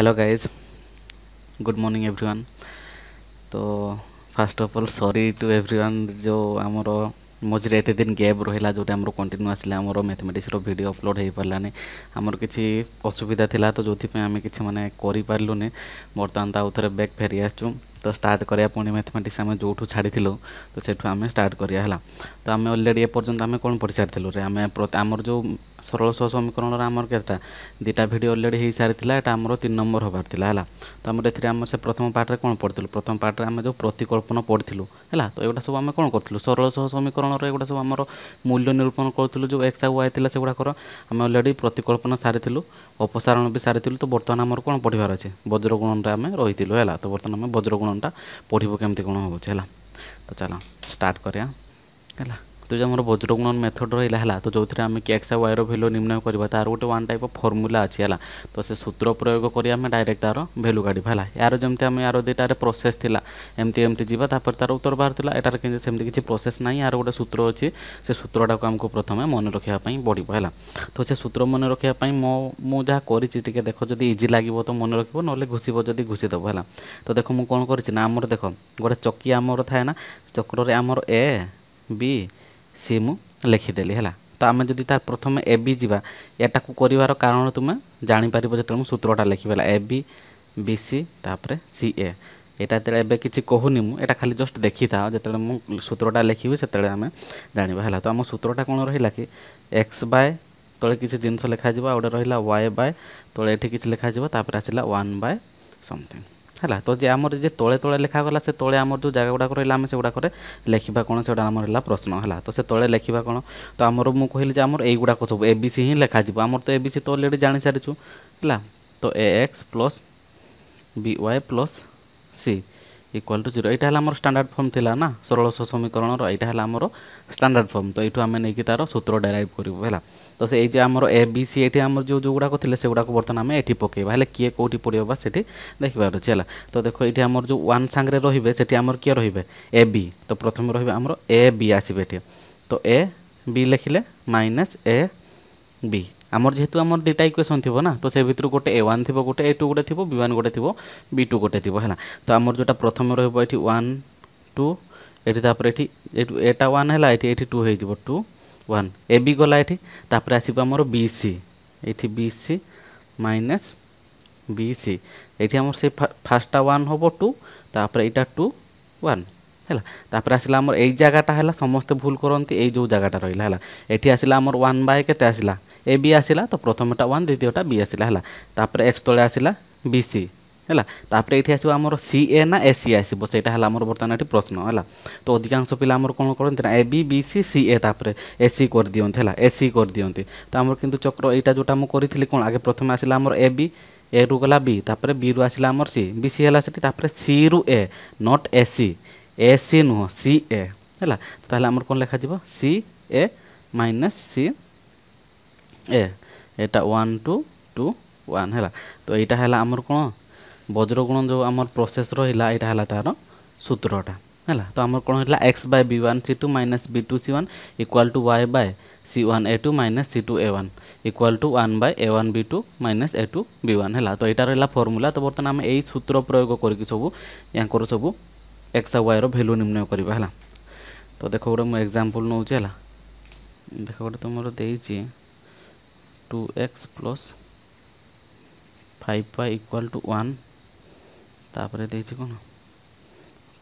hello guys good morning everyone तो first of all sorry to everyone जो आमर ମଝିରେ ଏତେ ଦିନ ଗ୍ୟାପ୍ ରହିଲା ଯେଉଁଟା ଆମର କଣ୍ଟିନ୍ୟୁ ଆସିଲା ଆମର ମ୍ୟାଥମେଟିକ୍ସର ଭିଡ଼ିଓ ଅପଲୋଡ଼ ହୋଇପାରିଲାନି ଆମର କିଛି ଅସୁବିଧା ଥିଲା ତ ଯେଉଁଥିପାଇଁ ଆମେ କିଛି ମାନେ କରିପାରିଲୁନି ବର୍ତ୍ତମାନ ତା ଆଉଥରେ ବ୍ୟାକ୍ ଫେରି ଆସିଛୁ ତ ଷ୍ଟାର୍ଟ କରିବା ପୁଣି ମ୍ୟାଥମେଟିକ୍ସ ଆମେ ଯେଉଁଠୁ ଛାଡ଼ିଥିଲୁ ତ ସେଠୁ ଆମେ ଷ୍ଟାର୍ଟ କରିବା ହେଲା ତ ଆମେ ଅଲରେଡ଼ି ଏପର୍ଯ୍ୟନ୍ତ ଆମେ କ'ଣ ପଢ଼ିସାରିଥିଲୁ ରେ ଆମେ ଆମର ଯେଉଁ ସରଳ ସହ ସମୀକରଣର ଆମର କେତେଟା ଦୁଇଟା ଭିଡ଼ିଓ ଅଲରେଡ଼ି ହେଇସାରିଥିଲା ଏଇଟା ଆମର ତିନି ନମ୍ବର ହେବାର ଥିଲା ହେଲା ତ ଆମର ଏଥିରେ ଆମର ସେ ପ୍ରଥମ ପାର୍ଟରେ କ'ଣ ପଢ଼ିଥିଲୁ ପ୍ରଥମ ପାର୍ଟରେ ଆମେ ଯେଉଁ ପ୍ରତିକଳ୍ପନ ପଢ଼ିଥିଲୁ ହେଲା ତ ଏଗୁଡ଼ା ସବୁ ଆମେ କ'ଣ କରିଥିଲୁ ସରଳ ସହ ସମୀକରଣର ଏଗୁଡ଼ା ସବୁ ଆମର ମୂଲ୍ୟ ନିରୂପଣ କରୁଥିଲୁ ଯେଉଁ ଏକ୍ସ ଆଉ ୱାଇ ଥିଲା ସେଗୁଡ଼ାକର ଆମେ ଅଲରେଡ଼ି ପ୍ରତିକଳ୍ପନ ସାରିଥିଲୁ ଅପସାରଣ ବି ସାରିଥିଲୁ ତ ବର୍ତ୍ତମାନ ଆମର କ'ଣ ପଢ଼ିବାର ଅଛି ବଜ୍ରଗୁଣରେ ଆମେ ରହିଥିଲୁ ହେଲା ତ ବର୍ତ୍ତମାନ ଆମେ ବଜ୍ରଗୁଣ ଟା ପଢ଼ିବୁ କେମିତି କ'ଣ ହେଉଛି ହେଲା ତ ଚାଲ ଷ୍ଟାର୍ଟ କରିବା ହେଲା তো যে আমার বজ্রগুণন মেথড রহিলা হল তো যে আমি কি এক্স ওয়াইর ভ্যালু নির্ণয় করা তার গোটে ওয়ান টাইপ অফ ফর্মুলা আছে হল তো সে সূত্র প্রয়োগ করে আমি ডাইরেক্ট তার ভ্যালু কাঢ়া হল ইয়ার যেমন আমি ইয়ার দুইটার প্রোসেস লা এমতি এমতি যা তারপরে তার উত্তর বাহার লা এটার কিন্তু সেমতি কিছু প্রোসেস না ইয়ার গোটে সূত্র অছি সে সূত্রটাকে আমি প্রথমে মনে রাখা পড়ব হল তো সে সূত্র মনে রাখা মো মু যা করেছি টিকে দেখ যদি ইজি লাগিব তো মনে রাখব নহলে ঘুষিব যদি ঘুষি দেব হল তো দেখ মু কোণ করেছি না আমার দেখ গোটে চকি আমার থাকে না চক্রের আমার এ বি সি মু লেখিদেলি হল তো আমি যদি তার প্রথমে এ বি যা এটা করবার কারণ তুমি জাঁপার যেত সূত্রটা লেখিবেলা এ বি বি সি তাপরে সি এ এটা যেতে এবে কিছু কহুনি মু এটা খালি জস্ট দেখি থাও যেত সূত্রটা লেখিবি সেত আমি জাঁয়া হল তো আমার সূত্রটা কোণ রহিলা কি এক্স বাই তলে কিছু জিনিস লেখা যা গোটে রহিলা ওয়াই বাই তলে এটি কিছু লেখা যা তাপরে আসলা ওয়ান বাই সমথিং ହେଲା ତ ଯେ ଆମର ଯେ ତଳେ ତଳେ ଲେଖାଗଲା ସେ ତଳେ ଆମର ଯେଉଁ ଜାଗା ଗୁଡ଼ାକ ରହିଲା ଆମେ ସେଗୁଡ଼ାକରେ ଲେଖିବା କ'ଣ ସେଗୁଡ଼ା ଆମର ହେଲା ପ୍ରଶ୍ନ ହେଲା ତ ସେ ତଳେ ଲେଖିବା କ'ଣ ତ ଆମର ମୁଁ କହିଲି ଯେ ଆମର ଏଇଗୁଡ଼ାକ ସବୁ ଏ ବି ସି ହିଁ ଲେଖାଯିବ ଆମର ତ ଏ ବି ସି ତ ଅଲରେଡ଼ି ଜାଣିସାରିଛୁ ହେଲା ତ A X plus B Y plus C equal to zero এইটা হল আমার স্ট্যান্ডার্ড ফর্ম লা না সরল সমীকরণর এইটা হল আমার স্ট্যান্ডার্ড ফর্ম তো এইটু আমি নেই তার সূত্র ডেরাইভ করবু হল তো সেই যে আমার এ বি সি এটি আমার যে যেগুড়া লে সেগুড়া বর্তমানে আমি এটি পকাইবা হলে কিয়ে কোটি পড়ব বা সেটি দেখিপার আছে হল তো দেখ এইটি আমার যে ওয়ান সাংরে রহবে সেটি আমার কিয়ে রহবে এ বি তো প্রথমে রহবে আমার এ বি আসবে এটি তো এ বি লেখিলে মাইনাস এ বি আমার যেহেতু আমার দুইটা ইকুয়েসন থিব না তো সে ভিতর গোটে এ ওয়ান থাকবে গোটে এ টু গোটে থাকবে বি ওয়ান গোটে থাকবে বি টু গোটে থাকবে হ্যাঁ তো আমার যেটা প্রথমে রহব এটি ওয়ান টু এটি তারপরে এটি এটা ওয়ান হল এটি এটি টু হয়ে যাব টু ওয়ান এ বি গলা এটি তারপরে আসবে আমার বি সি এটি B C minus B C এটি আমার সে ফার্স্টটা ওয়ান হব টু তারপরে এটা টু ওয়ান হ্যাঁ তারপরে আসলে আমার এই জায়গাটা ହେଲା সমস্ত ভুল করতে এই যে জায়গাটা ରହିଲା হ্যাঁ এটি আসলে আমার ওয়ান বাই କେତେ আসলা ଏ ବି ଆସିଲା ତ ପ୍ରଥମଟା ୱାନ୍ ଦ୍ୱିତୀୟଟା ବି ଆସିଲା ହେଲା ତାପରେ ଏକ୍ସ ତଳେ ଆସିଲା ବି ସି ହେଲା ତାପରେ ଏଠି ଆସିବ ଆମର ସି ଏ ନା ଏ ସି ଆସିବ ସେଇଟା ହେଲା ଆମର ବର୍ତ୍ତମାନ ଏଠି ପ୍ରଶ୍ନ ହେଲା ତ ଅଧିକାଂଶ ପିଲା ଆମର କ'ଣ କରନ୍ତି ନା ଏ ବି ବି ସି ସି ଏ ତାପରେ ଏ ସି କରିଦିଅନ୍ତି ହେଲା ଏ ସି କରିଦିଅନ୍ତି ତ ଆମର କିନ୍ତୁ ଚକ୍ର ଏଇଟା ଯେଉଁଟା ମୁଁ କରିଥିଲି କ'ଣ ଆଗେ ପ୍ରଥମେ ଆସିଲା ଆମର ଏ ବି ଏରୁ ଗଲା ବି ତାପରେ ବିରୁ ଆସିଲା ଆମର ସି ବି ସି ହେଲା ସେଠି ତାପରେ ସିରୁ A not A C A C ନୁହଁ ସି ଏ ହେଲା ତାହେଲେ ଆମର କ'ଣ ଲେଖାଯିବ C A minus C A ଏଇଟା ୱାନ୍ ଟୁ ଟୁ ୱାନ୍ ହେଲା ତ ଏଇଟା ହେଲା ଆମର କ'ଣ ବଜ୍ରଗୁଣ ଯେଉଁ ଆମର ପ୍ରୋସେସ୍ ରହିଲା ଏଇଟା ହେଲା ତା'ର ସୂତ୍ରଟା ହେଲା ତ ଆମର କ'ଣ ହେଲା X by B one C two minus B two C one equal to Y by C one A two minus C two A one equal to one by A one B two minus A two B one ହେଲା ତ ଏଇଟା ରହିଲା formula ତ ବର୍ତ୍ତମାନ ଆମେ ଏଇ ସୂତ୍ର ପ୍ରୟୋଗ କରିକି ସବୁ ୟାଙ୍କର ସବୁ ଏକ୍ସ ଆଉ ୱାଇର ଭ୍ୟାଲୁ ନିର୍ଣ୍ଣୟ କରିବା ହେଲା ତ ଦେଖ ଗୋଟେ ମୁଁ ଏକ୍ଜାମ୍ପଲ୍ ନେଉଛି ହେଲା ଦେଖ ଗୋଟେ ତୁମର ଦେଇଛି 2x plus 5y equal to 1 তারপরে দিয়েছি কোন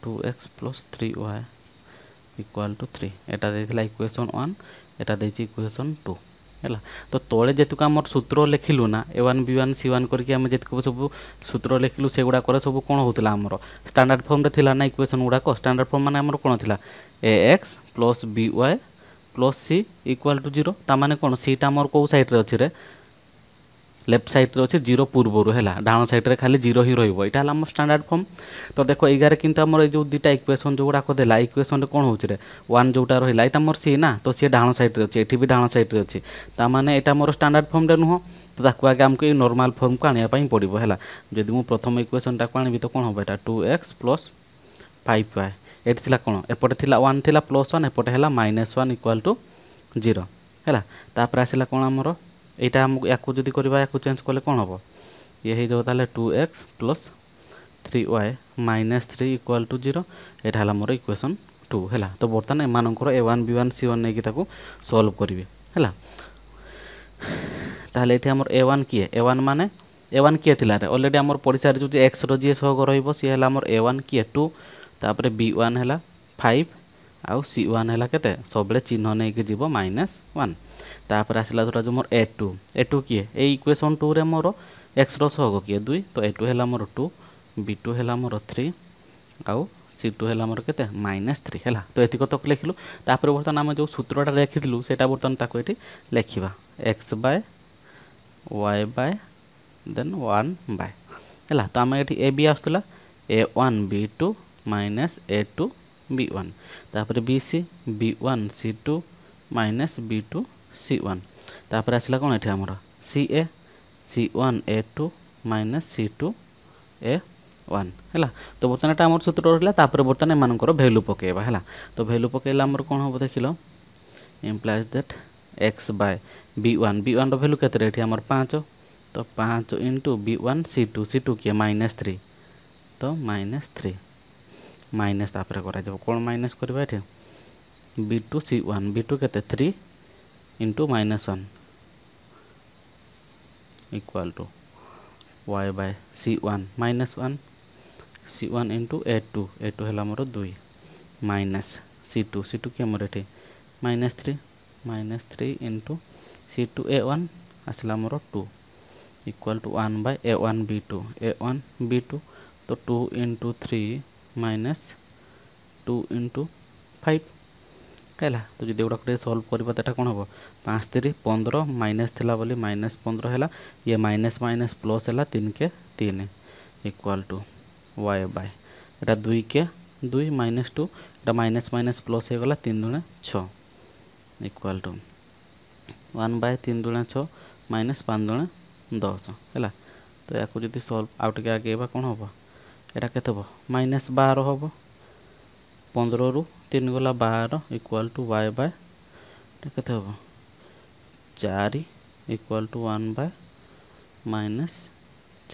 2x plus 3y equal to 3 এটা দিয়েছিল ইকুয়েশন 1 এটা দিয়েছি ইকুয়েশন 2 ହେଲା ତ ତଳେ ଯେତେକ ଆମର ସୂତ୍ର ଲେଖିଲୁ ନା A one B one C one କରିକି ଆମେ ଯେତେକ ସବୁ ସୂତ୍ର ଲେଖିଲୁ ସେଗୁଡ଼ାକରେ ସବୁ କ'ଣ ହେଉଥିଲା ଆମର ଷ୍ଟାଣ୍ଡାର୍ଡ଼ ଫର୍ମରେ ଥିଲା ନା ଇକ୍ୱେସନ୍ ଗୁଡ଼ାକ ଷ୍ଟାଣ୍ଡାର୍ଡ଼ ଫର୍ମ ମାନେ ଆମର କ'ଣ ଥିଲା A X plus B Y plus C equal to zero ତା ମାନେ କ'ଣ ସିଟା ଆମର କେଉଁ ସାଇଡ଼୍ରେ ଅଛି ରେ ଲେଫ୍ଟ ସାଇଡ଼୍ରେ ଅଛି ଜିରୋ ପୂର୍ବରୁ ହେଲା ଡାହାଣ ସାଇଡ଼୍ରେ ଖାଲି ଜିରୋ ହିଁ ରହିବ ଏଇଟା ହେଲା ଆମ ଷ୍ଟାଣ୍ଡାର୍ଡ଼ ଫର୍ମ ତ ଦେଖ ଏଗାର କିନ୍ତୁ ଆମର ଏଇ ଯେଉଁ ଦୁଇଟା ଇକ୍ୱେସନ୍ ଯେଉଁଗୁଡ଼ାକ ଦେଲା ଇକ୍ୱେସନ୍ରେ କ'ଣ ହେଉଛି ରେ ୱାନ୍ ଯେଉଁଟା ରହିଲା ଏଇଟା ମୋର ସି ନା ତ ସିଏ ଡାହାଣ ସାଇଡ଼୍ରେ ଅଛି ଏଠି ବି ଡାହାଣ ସାଇଡ଼୍ରେ ଅଛି ତା ମାନେ ଏଇଟା ମୋର ଷ୍ଟାଣ୍ଡାର୍ଡ଼ ଫର୍ମଟା ନୁହଁ ତ ତାକୁ ଆଗେ ଆମକୁ ଏଇ ନର୍ମାଲ୍ ଫର୍ମକୁ ଆଣିବା ପାଇଁ ପଡ଼ିବ ହେଲା ଯଦି ମୁଁ ପ୍ରଥମ ଇକ୍ୱେସନ୍ଟାକୁ ଆଣିବି ତ କ'ଣ ହେବ ଏଇଟା two X plus five Y ଏଠି ଥିଲା କ'ଣ ଏପଟେ ଥିଲା ୱାନ୍ ଥିଲା ପ୍ଲସ୍ ୱାନ୍ ଏପଟେ ହେଲା minus one equal to zero ହେଲା ତାପରେ ଆସିଲା କ'ଣ ଆମର ଏଇଟା ଆମକୁ ୟାକୁ ଯଦି କରିବା ୟାକୁ ଚେଞ୍ଜ କଲେ କ'ଣ ହେବ ଇଏ ହେଇଯିବ ତାହେଲେ two X plus three Y minus three equal to zero এটা হল আমার ইকুয়েসন টু হল তো বর্তমানে এমানকর A one B one C one নেই তাকে সলভ করবে হল তাহলে এটি আমার এ ওয়ান কিয়ে এ ওয়ান মানে এ ওয়ান কিয়ে লা অলরেডি আমার পড়ি সারিছু যে এক্সর যে সহগ রহব সি হল আমার এ ওয়ান কিয়ে টু ତାପରେ ବି ୱାନ୍ ହେଲା ଫାଇଭ୍ ଆଉ ସି ୱାନ୍ ହେଲା କେତେ ସବୁବେଳେ ଚିହ୍ନ ନେଇକି ଯିବ ମାଇନସ୍ ୱାନ୍ ତାପରେ ଆସିଲା ଧରାଯାଉ ମୋର ଏ ଟୁ ଏ ଟୁ କିଏ ଏଇ ଇକ୍ୱେସନ୍ ଟୁରେ ମୋର ଏକ୍ସର ସହକ କିଏ ଦୁଇ ତ ଏ ଟୁ ହେଲା ମୋର ଟୁ ବି ଟୁ ହେଲା ମୋର ଥ୍ରୀ ଆଉ ସି ଟୁ ହେଲା ଆମର କେତେ ମାଇନସ୍ ଥ୍ରୀ ହେଲା ତ ଏତିକ ତକ ଲେଖିଲୁ ତାପରେ ବର୍ତ୍ତମାନ ଆମେ ଯେଉଁ ସୂତ୍ରଟା ଲେଖିଥିଲୁ ସେଇଟା ବର୍ତ୍ତମାନ ତାକୁ ଏଠି ଲେଖିବା X by Y by then one by ହେଲା ତ ଆମେ ଏଠି ଏ ବି ଆସୁଥିଲା A one B two minus A two B one तापर B C B one C two minus B two C one तापर आसला कौन ये आमर C A C one A two minus C two A one है तो बर्तमान यहाँ आम सूत्र रहा बर्तमान एमं भैल्यू पकेबा है तो भैल्यू पकड़ कौन हम देख ल that X by B one B one value के पाँच तो पाँच into B one C two C two किए माइनस थ्री तो माइनस थ्री মাইনাস তাপরে করা যাব কোণ মাইনাস করবা এটি B two C one B two কেতে three into minus one equal to Y by C one minus one C one into A two A two হল আমার দুই minus C two C two কি আমার এটি minus three minus three into C two A one আসলে আমার two equal to one by A one B two A one B two তো two into three minus two into five ହେଲା ତ ଯଦି ଏଗୁଡ଼ାକ ଟିକେ ସଲ୍ଭ କରିବା ତ ଏଇଟା କ'ଣ ହେବ ପାଞ୍ଚ ତିରି ପନ୍ଦର ମାଇନସ୍ ଥିଲା ବୋଲି ମାଇନସ୍ ପନ୍ଦର ହେଲା ଇଏ ମାଇନସ୍ ମାଇନସ୍ ପ୍ଲସ୍ ହେଲା ତିନି କେ ତିନି ଇକ୍ୱାଲ୍ ଟୁ ୱାଏ ବାଏ ଏଇଟା ଦୁଇ କେ ଦୁଇ ମାଇନସ୍ ଟୁ ଏଇଟା ମାଇନସ୍ ମାଇନସ୍ ପ୍ଲସ୍ ହେଇଗଲା ତିନି ଦୁଣେ ଛଅ ଇକ୍ୱାଲ୍ ଟୁ ୱାନ୍ ବାଏ ତିନି ଦୁଣେ ଛଅ ମାଇନସ୍ ପାଞ୍ଚ ଦୁଣେ ଦଶ ହେଲା ତ ୟାକୁ ଯଦି ସଲ୍ଭ ଆଉ ଟିକେ ଆଗେଇବା କ'ଣ ହେବ ଏଇଟା କେତେ ହେବ ମାଇନସ୍ ବାର ହେବ ପନ୍ଦରରୁ ତିନି ଗଲା ବାର ଇକ୍ୱାଲ୍ ଟୁ ୱାଇ ବାଏ ଏଇଟା କେତେ ହେବ ଚାରି equal to one by minus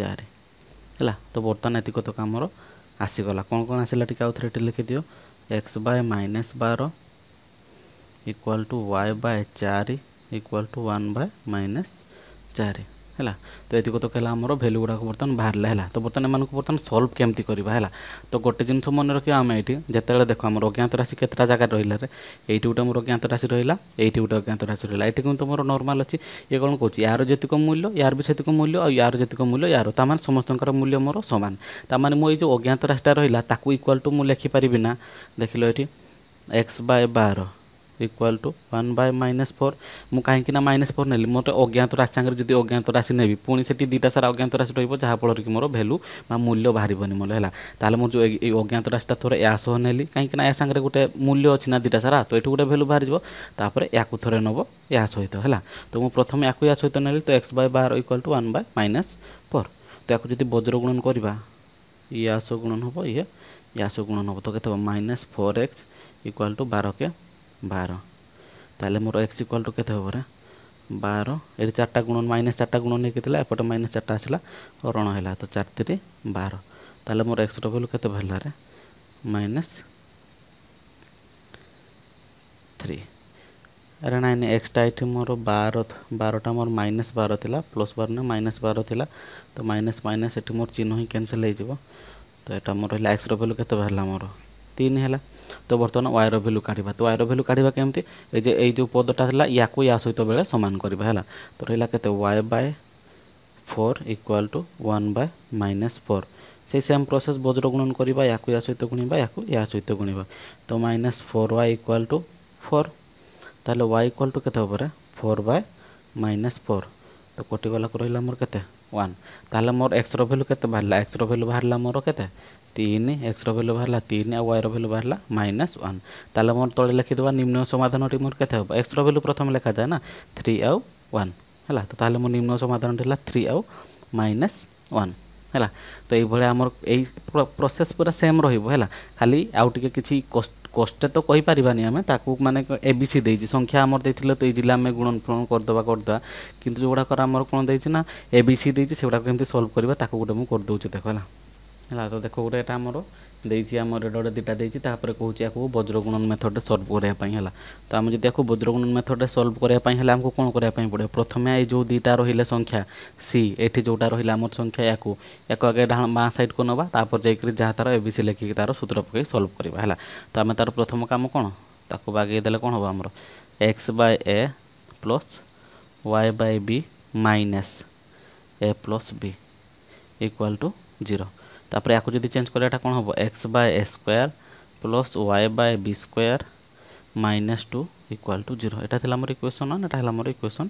ଚାରି ହେଲା ତ ବର୍ତ୍ତମାନ ଏତିକ ତକ ଆମର ଆସିଗଲା କ'ଣ କ'ଣ ଆସିଲା ଟିକେ ଆଉଥରେ ଏଠି ଲେଖିଦିଅ ଏକ୍ସ ବାଏ ମାଇନସ୍ ବାର ଇକ୍ୱାଲ୍ ଟୁ ୱାଇ ବାଏ ଚାରି equal to one by minus ଚାରି ହେଲା ତ ଏତିକ ତ ହେଲା ଆମର ଭ୍ୟାଲ୍ୟୁ ଗୁଡ଼ାକ ବର୍ତ୍ତମାନ ବାହାରିଲା ହେଲା ତ ବର୍ତ୍ତମାନ ଏମାନଙ୍କୁ ବର୍ତ୍ତମାନ ସଲ୍ଭ କେମିତି କରିବା ହେଲା ତ ଗୋଟେ ଜିନିଷ ମନେ ରଖିବା ଆମେ ଏଇଠି ଯେତେବେଳେ ଦେଖ ଆମର ଅଜ୍ଞାତ ରାଶି କେତେଟା ଜାଗାରେ ରହିଲା ରେ ଏଇଠି ଗୋଟେ ଆମର ଅଜ୍ଞାତ ରାଶି ରହିଲା ଏଇଠି ଗୋଟେ ଅଜ୍ଞାତ ରାଶି ରହିଲା ଏଠି କିନ୍ତୁ ତୁମର ନର୍ମାଲ୍ ଅଛି ଇଏ କ'ଣ କହୁଛି ଏହାର ଯେତିକ ମୂଲ୍ୟ ୟାର ବି ସେତିକ ମୂଲ୍ୟ ଆଉ ୟାର ଯେତିକ ମୂଲ୍ୟ ୟାର ତା'ମାନେ ସମସ୍ତଙ୍କର ମୂଲ୍ୟ ମୋର ସମାନ ତା'ମାନେ ମୁଁ ଏଇ ଯେଉଁ ଅଜ୍ଞାତ ରାଶିଟା ରହିଲା ତାକୁ ଇକ୍ୱାଲ୍ ଟୁ ମୁଁ ଲେଖିପାରିବି ନା ଦେଖିଲ ଏଠି ଏକ୍ସ ବାଏ ବାର equal to one by minus four ମୁଁ କାହିଁକିନା ମାଇନସ୍ ଫୋର୍ ନେଲି ମୋତେ ଅଜ୍ଞାତ ରାଶି ସାଙ୍ଗରେ ଯଦି ଅଜ୍ଞାତ ରାଶି ନେବି ପୁଣି ସେଠି ଦୁଇଟା ସାରା ଅଜ୍ଞାତ ରାଶି ରହିବ ଯାହାଫଳରେ କି ମୋର ଭ୍ୟାଲୁ ବା ମୂଲ୍ୟ ବାହାରିବନି ମୋର ହେଲା ତାହେଲେ ମୁଁ ଯେଉଁ ଏଇ ଅଜ୍ଞାତ ରାଶିଟା ଥରେ ଏହା ସହ ନେଲି କାହିଁକିନା ଏହା ସାଙ୍ଗରେ ଗୋଟେ ମୂଲ୍ୟ ଅଛି ନା ଦୁଇଟା ସାରା ତ ଏଠୁ ଗୋଟେ ଭ୍ୟାଲୁ ବାହାରିଯିବ ତାପରେ ୟାକୁ ଥରେ ନେବ ଏହା ସହିତ ହେଲା ତ ମୁଁ ପ୍ରଥମେ ୟାକୁ ଏହା ସହିତ ନେଲି ତ ଏକ୍ସ ବାଇ ବାର equal to one by minus four ତ ୟାକୁ ଯଦି ବଜ୍ର ଗୁଣନ କରିବା ଇଏ ଆସ ଗୁଣନ ହେବ ଇଏ ଇଏ ଆସ ଗୁଣନ ହେବ ତ କେତେ ହେବ minus four X equal to ବାର କେ ବାର ତାହେଲେ ମୋର ଏକ୍ସ ଇକ୍ୱାଲ୍ ଟୁ କେତେ ହେବ ନା ବାର ଏଠି ଚାରିଟା ଗୁଣ ମାଇନସ୍ ଚାରିଟା ଗୁଣ ନେଇକି ଥିଲା ଏପଟେ ମାଇନସ୍ ଚାରିଟା ଆସିଲା ଅରଣ ହେଲା ତ ଚାରି ତିରି ବାର ତାହେଲେ ମୋର ଏକ୍ସର ଭ୍ୟାଲୁ କେତେ ବାହାରିଲା ରେ ମାଇନସ୍ থ্রি আরে নাই নাই এক্সটা এটি মোর বার বারোটা মোর মাইনাস বার লা প্লস বার না মাইনাস বার লা তো মাইনাস মাইনাস এটি মোর চিহ্ন হি ক্যানসেল হয়ে যাব তো এটা মোর হল এক্সর ভ্যালু কেতে বাহারা মোর তিন হলা ତ ବର୍ତ୍ତମାନ ୱାଇର ଭ୍ୟାଲ୍ୟୁ କାଢ଼ିବା ତ ୱାଇର ଭ୍ୟାଲ୍ୟୁ କାଢ଼ିବା କେମିତି ଏ ଯେ ଏଇ ଯେଉଁ ପଦଟା ହେଲା ୟାକୁ ୟା ସହିତ ବେଳେ ସମାନ କରିବା ହେଲା ତ ରହିଲା କେତେ Y by four equal to one by minus four সেই সেম প্রসেস বজ্র গুণন করা ইয়াকু ইয়া সহিত গুণবা ইয়াকু ইয়া সহিত গুণবা তো minus four Y equal to four তাহলে ওয়াই ইকুয়াল টু কেতে হবে ফোর বাই মাইনাস ফোর তো কটিগলা রহলা মোর কেতে ওয়ান তাহলে মোর এক্সর ভ্যালু কেতে বাহারা এক্সর ভ্যালু বাহারা মোর কেতে তিন এক্সর ভ্যালু বাহারা তিন আর ওয়াইর ভ্যালু বাহারা মাইনাস ওয়ান তাহলে মোর তলে লিখিদেবা নিম্ন সমাধানটি মোর কেতে হব এক্সর ভ্যালু প্রথমে লেখা যায় না থ্রি আউ ওয়ান হল তো তাহলে মো নিম্ন সমাধানটি হল থ্রি আউ মাইনাস ওয়ান ହେଲା ତ ଏଇଭଳିଆ ଆମର ଏଇ ପ୍ରୋସେସ୍ ପୁରା ସେମ୍ ରହିବ ହେଲା ଖାଲି ଆଉ ଟିକେ କିଛି କଷ୍ଟେ ତ କହିପାରିବାନି ଆମେ ତାକୁ ମାନେ ଏ ବି ସି ଦେଇଛି ସଂଖ୍ୟା ଆମର ଦେଇଥିଲେ ତ ଇଜିଲି ଆମେ ଗୁଣନ ଫୁଣନ କରିଦେବା କରିଦେବା କିନ୍ତୁ ଯେଉଁଗୁଡ଼ାକର ଆମର କ'ଣ ଦେଇଛି ନା ଏ ବି ସି ଦେଇଛି ସେଗୁଡ଼ାକ କେମିତି ସଲ୍ଭ କରିବା ତାକୁ ଗୋଟେ ମୁଁ କରିଦେଉଛି ଦେଖ ହେଲା ହେଲା ତ ଦେଖ ଗୋଟେ ଏଇଟା ଆମର ଦେଇଛି ଆମର ଏଡ଼ ଗୋଟେ ଦୁଇଟା ଦେଇଛି ତାପରେ କହୁଛି ୟାକୁ ବଜ୍ରଗୁଣନ ମେଥଡ଼ରେ ସଲ୍ଭ କରିବା ପାଇଁ ହେଲା ତ ଆମେ ଯଦି ଆକୁ ବଜ୍ରଗୁଣନ ମେଥଡ଼ରେ ସଲ୍ଭ କରିବା ପାଇଁ ହେଲେ ଆମକୁ କ'ଣ କରିବା ପାଇଁ ପଡ଼ିବ ପ୍ରଥମେ ଏଇ ଯେଉଁ ଦୁଇଟା ରହିଲେ ସଂଖ୍ୟା ସି ଏଠି ଯେଉଁଟା ରହିଲା ଆମର ସଂଖ୍ୟା ୟାକୁ ୟାକୁ ଆଗେ ଡାହାଣ ବାଁ ସାଇଡ଼୍କୁ ନେବା ତାପରେ ଯାଇକରି ଯାହା ତା'ର ଏ ବି ସି ଲେଖିକି ତା'ର ସୂତ୍ର ପକାଇ ସଲ୍ଭ କରିବା ହେଲା ତ ଆମେ ତା'ର ପ୍ରଥମ କାମ କ'ଣ ତାକୁ ବାଗେଇ ଦେଲେ କ'ଣ ହେବ ଆମର X by A plus Y by B minus A plus B equal to zero তাপরে ইয়াকু যদি চেঞ্জ করে এটা কোণ হব X by A square plus Y by B square minus two equal to zero এটা লা আমার ইকুয়েসন ওয়ান এটা হল আমার ইকুয়েসন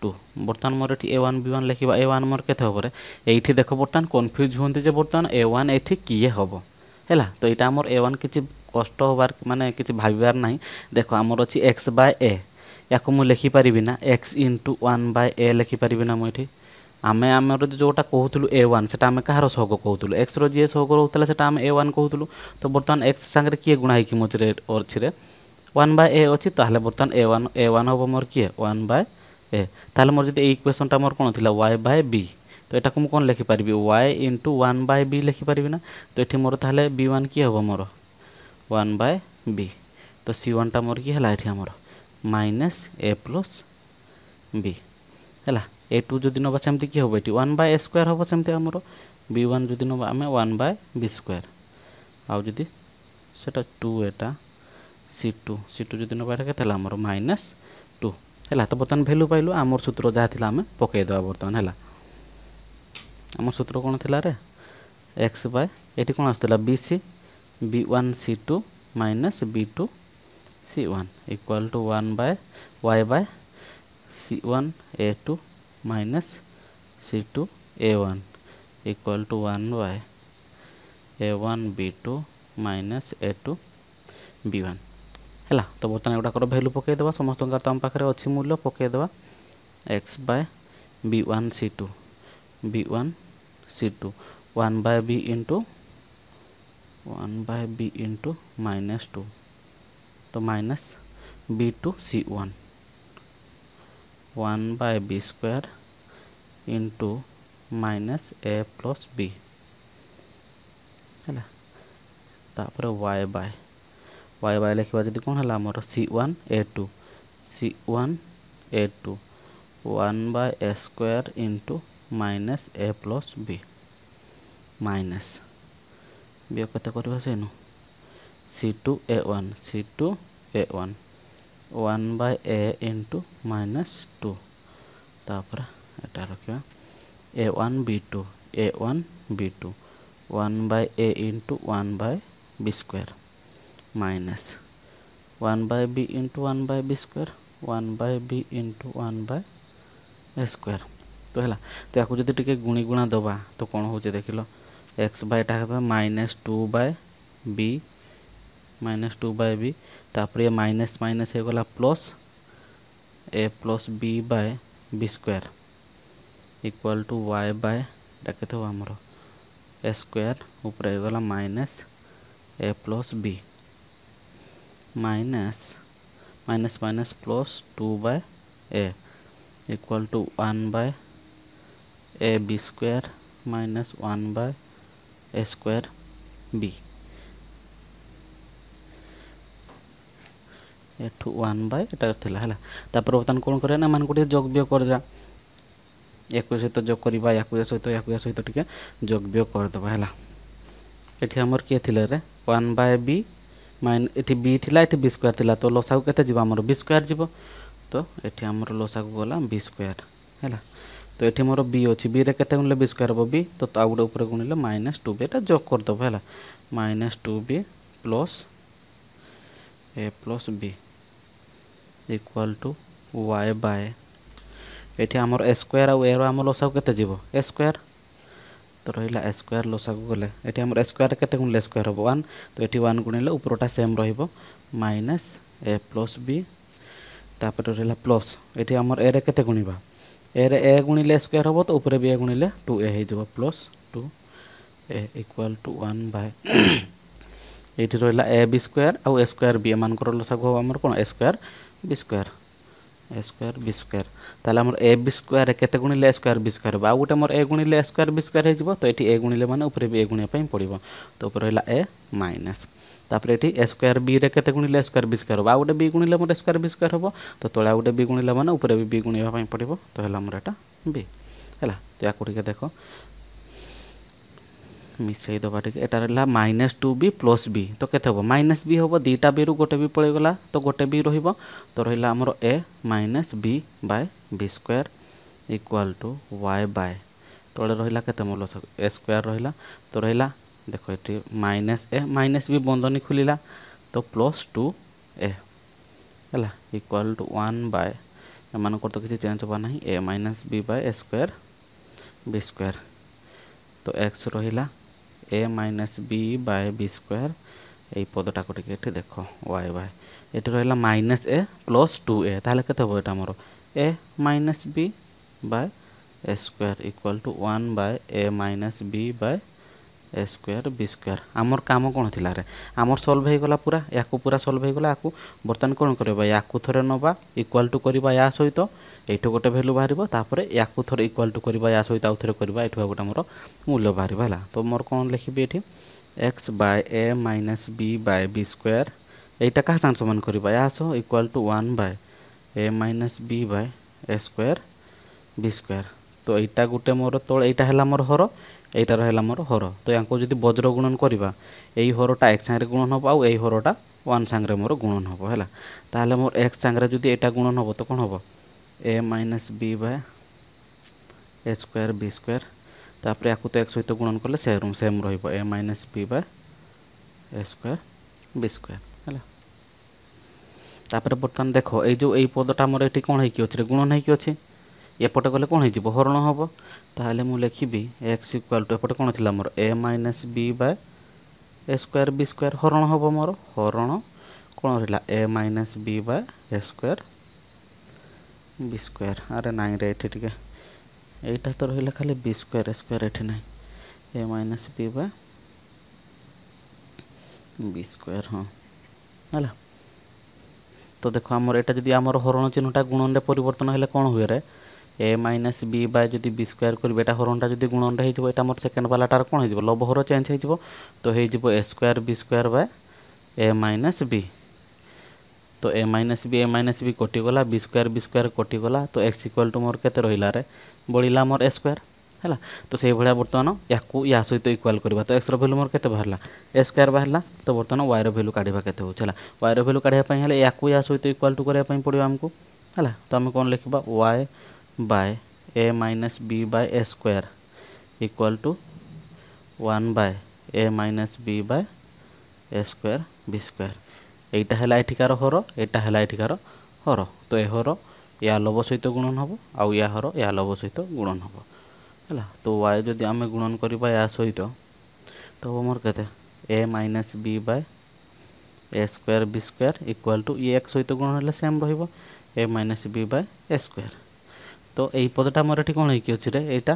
টু বর্তমান মোর এটি এ ওয়ান বি ওয়ান লিখবা এ ওয়ান মোর কেতে হবরে এইটি দেখ বর্তমান কনফ্ୟୁଜ୍ হুঁতি যে বর্তমান এ ওয়ান এটি কিয়ে হব ହେଲା ତ ଏଇଟା ଆମର ଏ ୱାନ୍ କିଛି କଷ୍ଟ ହେବାର ମାନେ କିଛି ଭାବିବାର ନାହିଁ ଦେଖ ଆମର ଅଛି ଏକ୍ସ ବାଏ ଏ ୟାକୁ ମୁଁ ଲେଖିପାରିବି ନା X into one by A ଲେଖିପାରିବି ନା ମୁଁ ଏଠି ଆମେ ଆମର ଯେଉଁଟା କହୁଥିଲୁ ଏ ୱାନ୍ ସେଇଟା ଆମେ କାହାର ସହକ କହୁଥିଲୁ ଏକ୍ସର ଯିଏ ସହକ ରହୁଥିଲା ସେଇଟା ଆମେ ଏ ୱାନ୍ କହୁଥିଲୁ ତ ବର୍ତ୍ତମାନ ଏକ୍ସ ସାଙ୍ଗରେ କିଏ ଗୁଣା ହେଇକି ମୋତେ ରେଟ୍ ଅଛିରେ ୱାନ୍ ବାଏ ଏ ଅଛି ତାହେଲେ ବର୍ତ୍ତମାନ ଏ ୱାନ୍ ଏ ୱାନ୍ ହେବ ମୋର କିଏ ୱାନ୍ ବାଏ ଏ ତାହେଲେ ମୋର ଯଦି ଏଇ ଇକ୍ୱେସନ୍ଟା ମୋର କ'ଣ ଥିଲା ୱାଇ ବାଏ ବି ତ ଏଇଟାକୁ ମୁଁ କ'ଣ ଲେଖିପାରିବି Y into one by B ଲେଖିପାରିବି ନା ତ ଏଠି ମୋର ତାହେଲେ ବି ୱାନ୍ କିଏ ହେବ ମୋର ୱାନ୍ ବାଏ ବି ତ ସି ୱାନ୍ଟା ମୋର କିଏ ହେଲା ଏଠି ଆମର ମାଇନସ୍ ଏ ପ୍ଲସ୍ ବି ହେଲା ए टू जदि ना सेम ये वन बै ए स्क्वयर हम सेम आमर बी वन जदि ना आम वन बै बी स्क्वयर आदि से टू एटा सी टू सी टू जो ना के आमर माइनस टू है तो बर्तमान भैल्यू पाइल आम सूत्र जहाँ थी आम पकईदे बर्तमान है आम सूत्र कौन थी रे एक्स बै ये कौन आसूला B C B one C two minus B two C one equal to one by Y by C one A two minus C2 A1 equal to 1y A1 B2 minus A2 B1 ହେଲା ତ ବର୍ତ୍ତମାନ ଏଗୁଡ଼ାକର value ପକାଇଦେବା ସମସ୍ତଙ୍କର ତ ଆମ ପାଖରେ ଅଛି ମୂଲ୍ୟ ପକାଇଦେବା X by B one C two B one C two one by B into one by B into minus two ତ minus B two C one 1 by b square into minus a plus b ହେଲା ତାପରେ y by y by ଲେଖିବା ଯଦି କ'ଣ ହେଲା ଆମର c1 a2 c1 a2 1 by a square into minus a plus b minus বিয়োগ কেতে କରିବା ସେନୁ c2 a1 c2 a1 one by A into minus two ତାପରେ ଏଇଟା ରଖିବା A one B two A one B two one by A into one by B square minus one by B into one by B square one by B into one by A square ତ ହେଲା ତ ୟାକୁ ଯଦି ଟିକେ ଗୁଣି ଗୁଣା ଦେବା ତ କ'ଣ ହେଉଛି ଦେଖିଲ ଏକ୍ସ ବାଇଟା ହେବା minus two by B minus two by B तापर माइनस माइनस हो गला plus A plus B by B square equal to Y by डाके तो ए स्क्वायर ऊपर हो गला minus A plus B minus minus minus plus two by A equal to one by A B square minus one by A square B ଏଠୁ one by ଏଇଟା ଥିଲା ହେଲା ତାପରେ ବର୍ତ୍ତମାନ କ'ଣ କରିବା ନା ଏମାନଙ୍କୁ ଟିକେ ଯୋଗ ବିୟୋଗ କରିଦେବା ୟାକୁ ସହିତ ଯୋଗ କରିବା ୟାକୁ ସହିତ ୟାକୁ ସହିତ ଟିକେ ଯୋଗ ବିୟୋଗ କରିଦେବା ହେଲା ଏଠି ଆମର କିଏ ଥିଲା ରେ ୱାନ୍ ବାଏ ବି ମାଇନ୍ ଏଠି ବି ଥିଲା ଏଠି ବି ସ୍କୋୟାର୍ ଥିଲା ତ ଲସାକୁ କେତେ ଯିବ ଆମର ବି ସ୍କୋୟାର୍ ଯିବ ତ ଏଠି ଆମର ଲସାକୁ ଗଲା ବି ସ୍କୋୟାର୍ ହେଲା ତ ଏଠି ମୋର ବି ଅଛି ବିରେ କେତେ ଗୁଣିଲେ ବି বি স্কোয়ার ବି ତ তো ଗୋଟେ ଉପରେ ଗୁଣିଲେ ମାଇନସ୍ ଟୁ ବି বি ଯୋଗ କରିଦେବ ହେଲା minus two B plus A plus B equal to Y by ଏଠି ଆମର ଏ ସ୍କୋୟାର୍ ଆଉ ଏର ଆମ ଲସାକୁ କେତେ ଯିବ ଏ ସ୍କୋୟାର୍ ତ ରହିଲା ଏ ସ୍କୋୟାର୍ ଲସାକୁ ଗଲେ ଏଠି ଆମର ଏ ସ୍କୋୟାର୍ କେତେ ଗୁଣିଲେ ସ୍କୋୟାର୍ ହେବ ୱାନ୍ ତ ଏଠି ୱାନ୍ ଗୁଣିଲେ ଉପରଟା ସେମ୍ ରହିବ ମାଇନସ୍ ଏ ପ୍ଲସ୍ ବି ତାପରେ ରହିଲା ପ୍ଲସ୍ ଏଠି ଆମର ଏରେ କେତେ ଗୁଣିବା ଏରେ ଏ ଗୁଣିଲେ ଏ ସ୍କୋୟାର୍ ହେବ ତ ଉପରେ ବି ଏ ଗୁଣିଲେ ଟୁ ଏ ହେଇଯିବ plus two A equal to one by ଏଇଠି ରହିଲା ଏ ବି ସ୍କୋୟାର ଆଉ ଏ ସ୍କୋୟାର ବି ଏମାନଙ୍କର ଲସାଗୁ ହେବ ଆମର କ'ଣ a square b square a square b square ତାହେଲେ ଆମର ଏ ବି ସ୍କୋୟାର କେତେ ଗୁଣିଲେ ଏ ସ୍କୋୟାର ବି ସ୍କୋୟାର ହେବ ଆଉ ଗୋଟେ ଆମର ଏ ଗୁଣିଲେ ଏ ସ୍କୋୟାର ବି ସ୍କୋୟାର ହେଇଯିବ ତ ଏଠି ଏ ଗୁଣିଲେ ମାନେ ଉପରେ ବି ଏ ଗୁଣିବା ପାଇଁ ପଡ଼ିବ ତ ଉପରେ ରହିଲା ଏ ମାଇନସ୍ ତାପରେ ଏଠି ଏ ସ୍କୋୟାର ବିରେ କେତେ ଗୁଣିଲେ ଏ ସ୍କୋୟାର ବି ସ୍କୋୟାର ହେବ ଆଉ ଗୋଟେ ବି ଗୁଣିଲେ ଆମର ଏ ସ୍କୋୟାର ବି ସ୍କୋୟାର ହେବ ତ ତଳେ ଆଉ ଗୋଟେ ବି ଗୁଣିଲା ମାନେ ଉପରେ ବି ବି ଗୁଣିବା ପାଇଁ ପଡ଼ିବ ତ ହେଲା ଆମର ଏଇଟା ବି ହେଲା ତ ୟାକୁ ଟିକେ ଦେଖ মিশাই দেবা টিকে এটা রহলা minus two b plus b তো কেতে হব মাইনাস বি হব দুইটা বি রু গোটে বি পলাইগলা তো গোটে বি রহব তো রহলা আমার a minus b by B square equal to Y by তলে রহলা কেতে মূল এ স্কোয়ার রহলা তো রহলা দেখো এটি মাইনাস এ মাইনাস বি বন্ধনী খুলিলা তো প্লস টু এ ହେଲା ଇକ୍ୱାଲ୍ ଟୁ ୱାନ୍ ବାଏ ଏମାନଙ୍କର ତ କିଛି ଚେଞ୍ଜ ହେବାର ନାହିଁ a minus b by a square b square ତ ଏକ୍ସ ରହିଲା a minus b by B square এই পদটাকে টিকে এটি দেখ ওয়াই বাই এটি রহিলা minus a plus two a তাহলে কেতে হব এটা আমার a minus b by A square equal to one by a minus b by a square b square आम कम कौन थी आम सल्व होगा पूरा या पूरा सल्व होगा या बर्तमान कौन करवा थे ना इक्वाल टू करवा या सहित ये गोटे भैल्यू बाहर तापर या थोड़े इक्वाल टू करवा या सहित आउ थे करवा ये गोटे मोर मूल्य बाहर है तो मोर कौन लिखी ये x by a minus b by b square यहाँ क्या সাং সমান कर ইয়া সহ equal to one by a minus b by a square b square তো এইটা গোটে মোর তল এইটা হল আমার হর এইটা ରହିଲା ମୋର ହର ତ ୟାଙ୍କୁ ଯଦି ବଜ୍ର ଗୁଣନ କରିବା ଏଇ ହରଟା ଏକ ସାଙ୍ଗରେ ଗୁଣନ ହେବ ଆଉ ଏଇ ହରଟା ୱାନ୍ ସାଙ୍ଗରେ ମୋର ଗୁଣନ ହେବ ହେଲା ତାହେଲେ ମୋର ଏକ୍ସ ସାଙ୍ଗରେ ଯଦି ଏଇଟା ଗୁଣନ ହେବ ତ କ'ଣ ହେବ a minus b by a square b square ତାପରେ ୟାକୁ ତ ଏକ୍ ସହିତ ଗୁଣନ କଲେ ସେ ସେମ୍ ରହିବ a minus b by a square b square ହେଲା ତାପରେ ବର୍ତ୍ତମାନ ଦେଖ ଏଇ ଯେଉଁ ଏଇ ପଦଟା ଆମର ଏଠି କ'ଣ ହେଇକି ଅଛି ଗୁଣନ ହେଇକି ଅଛି ଏପଟେ ଗଲେ କ'ଣ ହେଇଯିବ ହରଣ ହେବ তাহলে মু লিখিবি এক্স ইকুয়াল টু এপটে কোণ লা মোর a minus b by A square b square হরণ হব মোর হরণ কোণ রা a minus b by A square b square আরে নাই রে এটি টিকে এইটা তো রহিলা খালি বি স্কোয়ার এ স্কোয়ার এটি নাই a minus b by B square হ্যাঁ হ্যাঁ তো দেখো আমার এটা যদি আমার হরণ চিহ্নটা গুণনে পরিবর্তন হলে কোণ হুয়ে রে ए माइनस बी बाय जदि बी स्क्वयर करी एटा हरणटा जदि गुणनटा ହେଇଯିବ एटा मोर सेकंड वालाटार कोन ହେଇଯିବ লব হর চেঞ্জ ହେଇଯିବ তো ହେଇଯିব a square b square by a minus b তো a minus b a minus b कटिगला बी स्क्वयर बी स्क्वयर कटिगला तो एक्स इक्वाल टू मोर केते रहिला रे बळिला मोर ए स्क्वयर ହେଲା ତ ସେଇଭଳିଆ ବର୍ତ୍ତମାନ ୟାକୁ ୟା ସହିତ ଇକ୍ୱାଲ୍ କରିବା ତ ଏକ୍ସର ଭ୍ୟାଲୁ ମୋର କେତେ ବାହାରିଲା ଏ ସ୍କୋୟାର୍ ବାହାରିଲା ତ ବର୍ତ୍ତମାନ ୱାଇର ଭ୍ୟାଲୁ କାଢ଼ିବା କେତେ ହେଉଛି ହେଲା ୱାଇର ଭ୍ୟାଲୁ କାଢ଼ିବା ପାଇଁ ହେଲେ ୟାକୁ ୟା ସହିତ ଇକ୍ୱାଲ୍ ଟୁ କରିବା ପାଇଁ ପଡ଼ିବ ଆମକୁ ହେଲା ତ ଆମେ କ'ଣ ଲେଖିବା y by a minus b by a square equal to 1 by a minus b by a square b square এইটা হল এঠিকার হর এটা হল এঠিকার হর তো এ হর ইয়া লব সহিত গুণন হব আউ ইয়া হর ইয়া লব সহিত গুণন হব হল তো ওয়াই যদি আমি গুণন করা ইয়া সহিত তো হব মোর কেতে a minus b by a square b square equal to ये एक्स सहित गुण है सेम रहा a minus b by a square তো এই পଦটা ଆମର ଏଠି କ'ଣ ହେଇକି ଅଛି ରେ ଏଇଟା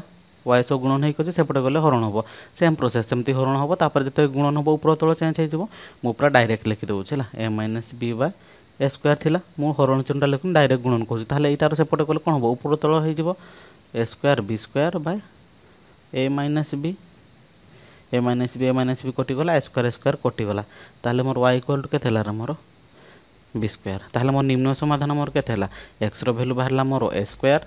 ୱାଇ ସହ ଗୁଣନ ହେଇକି ଅଛି ସେପଟେ ଗଲେ ହରଣ ହେବ ସେମ୍ ପ୍ରୋସେସ୍ ସେମିତି ହରଣ ହେବ ତାପରେ ଯେତେବେଳେ ଗୁଣନ ହେବ ଉପର ତଳ ଚେଞ୍ଜ ହେଇଯିବ ମୁଁ ପୁରା ଡାଇରେକ୍ଟ ଲେଖିଦେଉଛି ହେଲା a minus b by a square ଥିଲା ମୁଁ ହରଣ ଚିହ୍ନଟା ଲେଖୁନି ଡାଇରେକ୍ଟ ଗୁଣନ କରୁଛି ତାହେଲେ ଏଇଟାର ସେପଟେ ଗଲେ କ'ଣ ହେବ ଉପର ତଳ ହେଇଯିବ a square b square by a minus b a minus b a minus b कटिगला स्क्वायर स्क्वायर कटिगला ताहले मोर वाई इक्वाल टू के मोर बी स्क्वायर ताहले मोर निम्न समाधान मोर के एक्स रो भैल्यू बाहर मोर ए स्क्वायर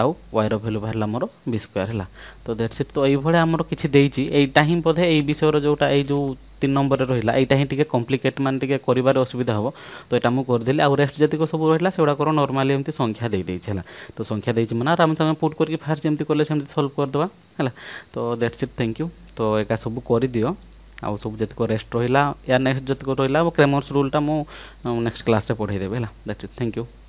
ଆଉ ୱାଇର ଭ୍ୟାଲୁ ବାହାରିଲା ଆମର ବି ସ୍କୋୟାର ହେଲା ତ ଦେଟ୍ ସିଟ୍ ତ ଏଇଭଳିଆ ଆମର କିଛି ଦେଇଛି ଏଇଟା ହିଁ ବୋଧେ ଏଇ ବିଷୟର ଯେଉଁଟା ଏଇ ଯେଉଁ ତିନି ନମ୍ବରରେ ରହିଲା ଏଇଟା ହିଁ ଟିକେ କମ୍ପ୍ଲିକେଟ୍ ମାନେ ଟିକେ କରିବାରେ ଅସୁବିଧା ହେବ ତ ଏଇଟା ମୁଁ କରିଦେଲି ଆଉ ରେଷ୍ଟ ଯେତିକ ସବୁ ରହିଲା ସେଗୁଡ଼ାକର ନର୍ମାଲି ଏମିତି ସଂଖ୍ୟା ଦେଇଦେଇଛି ହେଲା ତ ସଂଖ୍ୟା ଦେଇଛି ମାନେ ଆରାମସେ ଆମେ ପୁଟ୍ କରିକି ଫାଷ୍ଟ ଯେମିତି କଲେ ସେମିତି ସଲ୍ଭ କରିଦେବା ହେଲା ତ ଦେଟ୍ ସିଟ୍ ଥ୍ୟାଙ୍କ ୟୁ ତ ଏକା ସବୁ କରିଦିଅ ଆଉ ସବୁ ଯେତିକ ରେଷ୍ଟ ରହିଲା ୟା ନେକ୍ସଟ ଯେତିକ ରହିଲା କ୍ରେମର୍ସ ରୁଲ୍ଟା ମୁଁ ନେକ୍ସଟ କ୍ଲାସ୍ରେ ପଢ଼େଇଦେବି ହେଲା ଦେଟ୍ ଇଟ୍ ଥ୍ୟାଙ୍କ ୟୁ